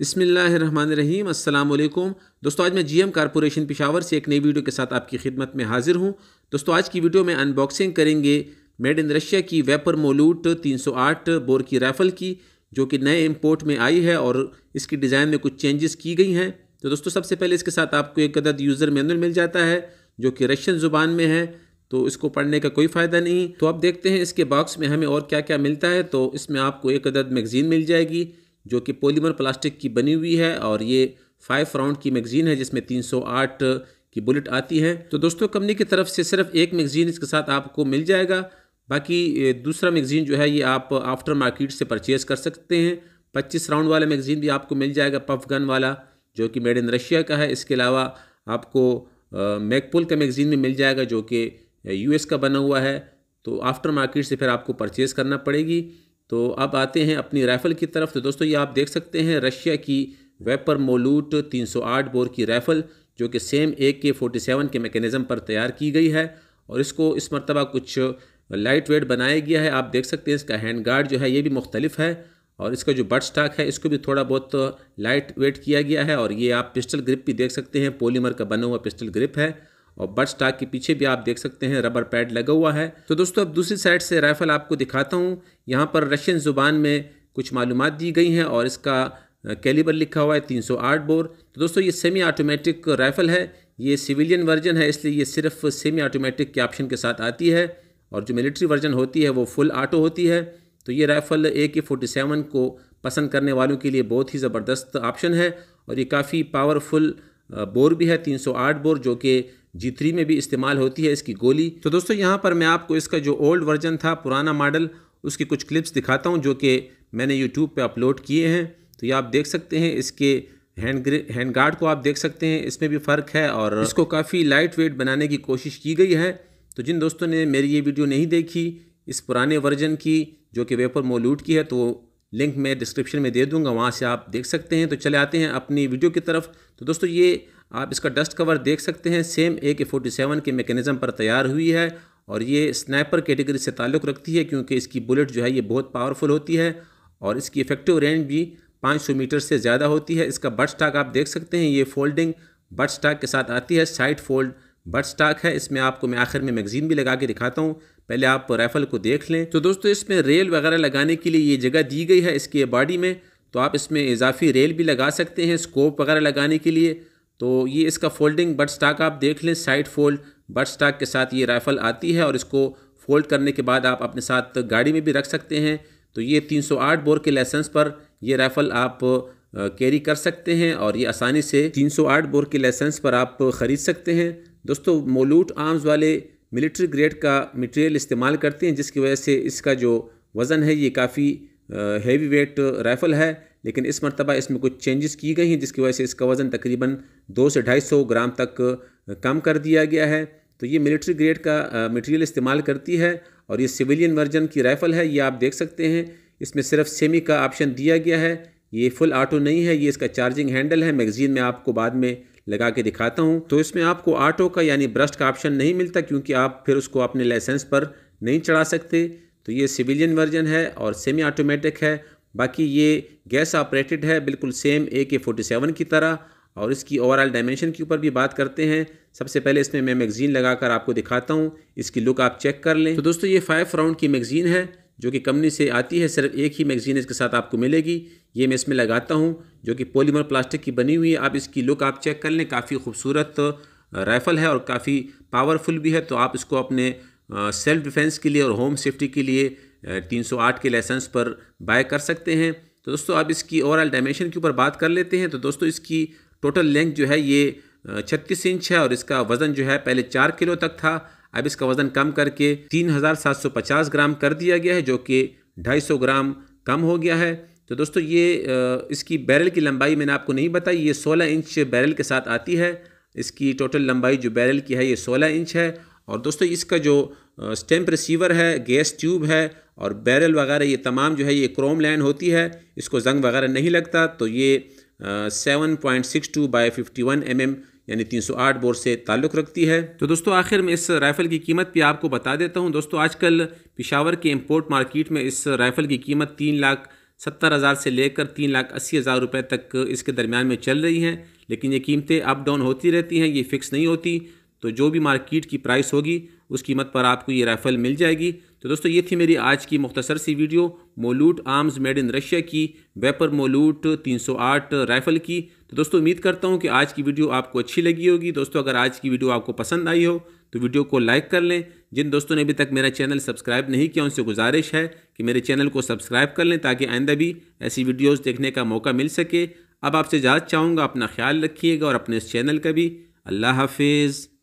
बसमीम् अल्लाम दोस्तों आज मैं जीएम कॉरपोरेशन पिशावर से एक नई वीडियो के साथ आपकी खिदमत में हाजिर हूँ दोस्तों आज की वीडियो में अनबॉक्सिंग करेंगे मेड इन रशिया की वेपर मोलूट 308 बोर की राइफ़ल की जो कि नए इम्पोर्ट में आई है और इसकी डिज़ाइन में कुछ चेंजेस की गई हैं तो दोस्तों सबसे पहले इसके साथ आपको एक अदद यूज़र मैनुअल मिल जाता है जो कि रशियन ज़ुबान में है तो इसको पढ़ने का कोई फ़ायदा नहीं तो अब देखते हैं इसके बॉक्स में हमें और क्या क्या मिलता है तो इसमें आपको एक अदद मैगज़ीन मिल जाएगी जो कि पॉलीमर प्लास्टिक की बनी हुई है और ये फाइव राउंड की मैगज़ीन है जिसमें 308 की बुलेट आती है तो दोस्तों कंपनी की तरफ से सिर्फ एक मैगज़ीन इसके साथ आपको मिल जाएगा बाकी दूसरा मैगज़ीन जो है ये आप आफ्टर मार्केट से परचेज़ कर सकते हैं पच्चीस राउंड वाला मैगज़ीन भी आपको मिल जाएगा पफ गन वाला जो कि मेड इन रशिया का है इसके अलावा आपको मैकपुल का मैगज़ीन भी मिल जाएगा जो कि यूएस का बना हुआ है तो आफ्टर मार्केट से फिर आपको परचेज़ करना पड़ेगी तो अब आते हैं अपनी राइफ़ल की तरफ तो दोस्तों ये आप देख सकते हैं रशिया की वेपर मोलूट 308 बोर की राइफ़ल जो कि सेम ए के फोटी सेवन के मेकनिज़म पर तैयार की गई है और इसको इस मरतबा कुछ लाइट वेट बनाया गया है आप देख सकते हैं इसका हैंड गार्ड जो है ये भी मुख्तलिफ है और इसका जो बट स्टाक है इसको भी थोड़ा बहुत लाइट वेट किया गया है और ये आप पिस्टल ग्रिप भी देख सकते हैं पोलीमर का बना हुआ पिस्टल ग्रिप है और बट स्टाक के पीछे भी आप देख सकते हैं रबर पैड लगा हुआ है तो दोस्तों अब दूसरी साइड से राइफ़ल आपको दिखाता हूँ यहाँ पर रशियन ज़ुबान में कुछ मालूम दी गई हैं और इसका कैलिबर लिखा हुआ है 308 बोर तो दोस्तों ये सेमी ऑटोमेटिक राइफ़ल है ये सिविलियन वर्जन है इसलिए ये सिर्फ सेमी ऑटोमेटिक के ऑप्शन के साथ आती है और जो मिलिट्री वर्जन होती है वो फुल ऑटो होती है तो ये राइफ़ल ए के फोर्टी सेवन को पसंद करने वालों के लिए बहुत ही ज़बरदस्त ऑप्शन है और ये काफ़ी पावरफुल बोर भी है 308 बोर जो कि जी थ्री में भी इस्तेमाल होती है इसकी गोली तो दोस्तों यहाँ पर मैं आपको इसका जो ओल्ड वर्जन था पुराना मॉडल उसके कुछ क्लिप्स दिखाता हूँ जो कि मैंने यूट्यूब पर अपलोड किए हैं तो ये आप देख सकते हैं इसके हैंड हैंड गार्ड को आप देख सकते हैं इसमें भी फ़र्क है और इसको काफ़ी लाइट वेट बनाने की कोशिश की गई है तो जिन दोस्तों ने मेरी ये वीडियो नहीं देखी इस पुराने वर्जन की जो कि वेपर मोलूट की है तो लिंक मैं डिस्क्रिप्शन में दे दूंगा वहाँ से आप देख सकते हैं तो चले आते हैं अपनी वीडियो की तरफ तो दोस्तों ये आप इसका डस्ट कवर देख सकते हैं सेम ए के फोर्टी सेवन के मेकेनिज़म पर तैयार हुई है और ये स्नैपर कैटेगरी से ताल्लुक़ रखती है क्योंकि इसकी बुलेट जो है ये बहुत पावरफुल होती है और इसकी इफेक्टिव रेंज भी 500 मीटर से ज़्यादा होती है इसका बट स्टाक आप देख सकते हैं ये फोल्डिंग बट स्टाक के साथ आती है साइड फोल्ड बट स्टाक है इसमें आपको मैं आखिर में मैगजीन भी लगा के दिखाता हूँ पहले आप राइफ़ल को देख लें तो दोस्तों इसमें रेल वगैरह लगाने के लिए ये जगह दी गई है इसके बॉडी में तो आप इसमें इजाफी रेल भी लगा सकते हैं स्कोप वगैरह लगाने के लिए तो ये इसका फोल्डिंग बट स्टाक आप देख लें साइड फोल्ड बट स्टाक के साथ ये राइफ़ल आती है और इसको फोल्ड करने के बाद आप अपने साथ गाड़ी में भी रख सकते हैं तो ये 308 बोर के लाइसेंस पर ये राइफ़ल आप कैरी कर सकते हैं और ये आसानी से 308 बोर के लाइसेंस पर आप ख़रीद सकते हैं दोस्तों मोलूट आर्म्स वाले मिलिट्री ग्रेड का मटेरियल इस्तेमाल करते हैं जिसकी वजह से इसका जो वज़न है ये काफ़ी हैवी वेट राइफ़ल है लेकिन इस मरतबा इसमें कुछ चेंजेस की गई हैं जिसकी वजह से इसका वज़न तकरीबन दो से ढाई सौ ग्राम तक कम कर दिया गया है तो ये मिलिट्री ग्रेड का मटेरियल इस्तेमाल करती है और ये सिविलियन वर्जन की राइफ़ल है ये आप देख सकते हैं इसमें सिर्फ सेमी का ऑप्शन दिया गया है ये फुल ऑटो नहीं है ये इसका चार्जिंग हैंडल है मैगजीन में आपको बाद में लगा के दिखाता हूँ तो इसमें आपको ऑटो का यानी ब्रस्ट का ऑप्शन नहीं मिलता क्योंकि आप फिर उसको अपने लाइसेंस पर नहीं चढ़ा सकते तो ये सिविलियन वर्जन है और सेमी ऑटोमेटिक है बाकी ये गैस ऑपरेटेड है बिल्कुल सेम ए के फोर्टी सेवन की तरह और इसकी ओवरऑल डायमेंशन के ऊपर भी बात करते हैं सबसे पहले इसमें मैं मैगज़ीन लगाकर आपको दिखाता हूँ इसकी लुक आप चेक कर लें तो दोस्तों ये फाइव राउंड की मैगज़ीन है जो कि कंपनी से आती है सिर्फ एक ही मैगज़ीन इसके साथ आपको मिलेगी ये मैं इसमें लगाता हूँ जो कि पॉलीमर प्लास्टिक की बनी हुई है आप इसकी लुक आप चेक कर लें काफ़ी खूबसूरत राइफ़ल है और काफ़ी पावरफुल भी है तो आप इसको अपने सेल्फ डिफेंस के लिए और होम सेफ्टी के लिए 308 के लाइसेंस पर बाय कर सकते हैं तो दोस्तों अब इसकी ओवरऑल डायमेंशन के ऊपर बात कर लेते हैं तो दोस्तों इसकी टोटल लेंथ जो है ये छत्तीस इंच है और इसका वज़न जो है पहले चार किलो तक था अब इसका वज़न कम करके 3,750 ग्राम कर दिया गया है जो कि 250 ग्राम कम हो गया है तो दोस्तों ये इसकी बैरल की लंबाई मैंने आपको नहीं बताई ये सोलह इंच बैरल के साथ आती है इसकी टोटल लंबाई जो बैरल की है ये सोलह इंच है और दोस्तों इसका जो स्टेम्प रिसीवर है गैस ट्यूब है और बैरल वगैरह ये तमाम जो है ये क्रोम लैंड होती है इसको जंग वगैरह नहीं लगता तो ये seven point six two by fifty one M M यानी 308 बोर से ताल्लुक़ रखती है तो दोस्तों आखिर में इस राइफ़ल की कीमत भी आपको बता देता हूँ दोस्तों आजकल पिशावर के इंपोर्ट मार्केट में इस राइफ़ल की कीमत तीन लाख सत्तर हज़ार से लेकर तीन लाख अस्सी हज़ार रुपये तक इसके दरमियान में चल रही हैं लेकिन ये कीमतें अप डाउन होती रहती हैं ये फ़िक्स नहीं होती तो जो भी मार्केट की प्राइस होगी उस कीमत पर आपको ये राइफ़ल मिल जाएगी तो दोस्तों ये थी मेरी आज की मुख्तसर सी video Molot arms made in Russia की वेपर मोलूट 308 राइफ़ल की तो दोस्तों उम्मीद करता हूँ कि आज की वीडियो आपको अच्छी लगी होगी दोस्तों अगर आज की वीडियो आपको पसंद आई हो तो वीडियो को लाइक कर लें जिन दोस्तों ने अभी तक मेरा चैनल सब्सक्राइब नहीं किया उनसे गुजारिश है कि मेरे चैनल को सब्सक्राइब कर लें ताकि आइंदा भी ऐसी वीडियोज़ देखने का मौका मिल सके अब आपसे इजाज़त चाहूँगा अपना ख्याल रखिएगा और अपने इस चैनल का भी अल्लाह हाफिज़